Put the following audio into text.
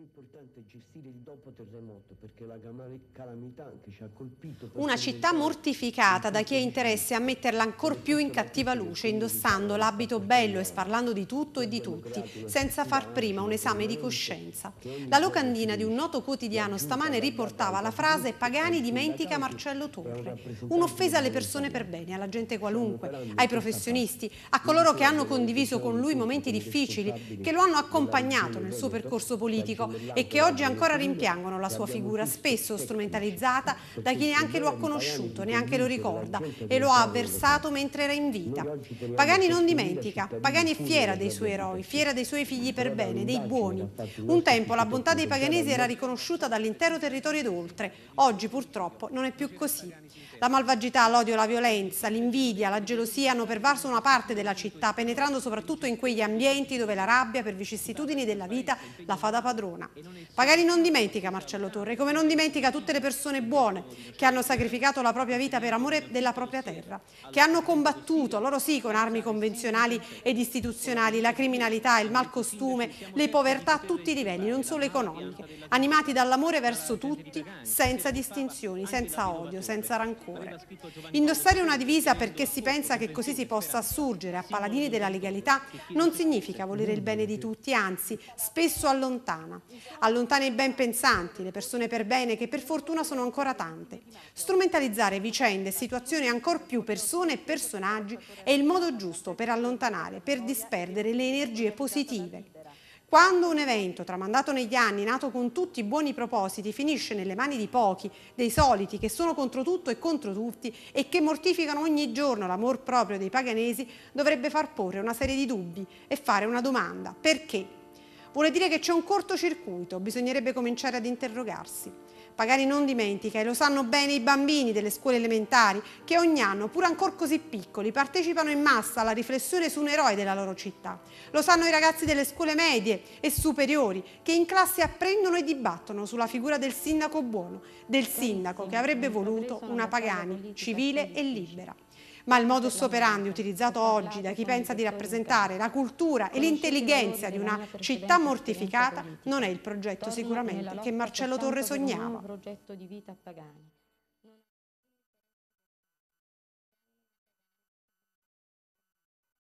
più importante è gestire il dopo terremoto perché la calamità che ci ha colpito... Una città mortificata da chi ha interesse a metterla ancora più in cattiva luce, indossando l'abito bello e sparlando di tutto e di tutti, senza far prima un esame di coscienza. La locandina di un noto quotidiano stamane riportava la frase Pagani dimentica Marcello Torre, un'offesa alle persone per bene, alla gente qualunque, ai professionisti, a coloro che hanno condiviso con lui momenti difficili, che lo hanno accompagnato nel suo percorso politico e che oggi ancora rimpiangono la sua figura, spesso strumentalizzata da chi neanche lo ha conosciuto, neanche lo ricorda e lo ha avversato mentre era in vita. Pagani non dimentica, Pagani è fiera dei suoi eroi, fiera dei suoi figli per bene, dei buoni. Un tempo la bontà dei paganesi era riconosciuta dall'intero territorio ed oltre, oggi purtroppo non è più così. La malvagità, l'odio, la violenza, l'invidia, la gelosia hanno pervaso una parte della città, penetrando soprattutto in quegli ambienti dove la rabbia per vicissitudini della vita la fa da padrone. Barcellona. Pagani non dimentica Marcello Torre, come non dimentica tutte le persone buone che hanno sacrificato la propria vita per amore della propria terra, che hanno combattuto, loro sì, con armi convenzionali ed istituzionali, la criminalità, il malcostume, le povertà a tutti i livelli, non solo economiche, animati dall'amore verso tutti, senza distinzioni, senza odio, senza rancore. Indossare una divisa perché si pensa che così si possa assurgere a paladini della legalità non significa volere il bene di tutti, anzi spesso allontana allontana i ben pensanti, le persone per bene che per fortuna sono ancora tante. Strumentalizzare vicende situazioni ancor più persone e personaggi è il modo giusto per allontanare, per disperdere le energie positive. Quando un evento tramandato negli anni, nato con tutti i buoni propositi, finisce nelle mani di pochi, dei soliti che sono contro tutto e contro tutti e che mortificano ogni giorno l'amor proprio dei paganesi, dovrebbe far porre una serie di dubbi e fare una domanda. Perché? Vuole dire che c'è un cortocircuito, bisognerebbe cominciare ad interrogarsi. Pagani non dimentica e lo sanno bene i bambini delle scuole elementari che ogni anno, pur ancora così piccoli, partecipano in massa alla riflessione su un eroe della loro città. Lo sanno i ragazzi delle scuole medie e superiori che in classe apprendono e dibattono sulla figura del sindaco buono, del sindaco che avrebbe voluto una Pagani civile e libera ma il modus operandi utilizzato oggi da chi pensa di rappresentare la cultura e l'intelligenza di una città mortificata non è il progetto sicuramente che Marcello Torre sognava.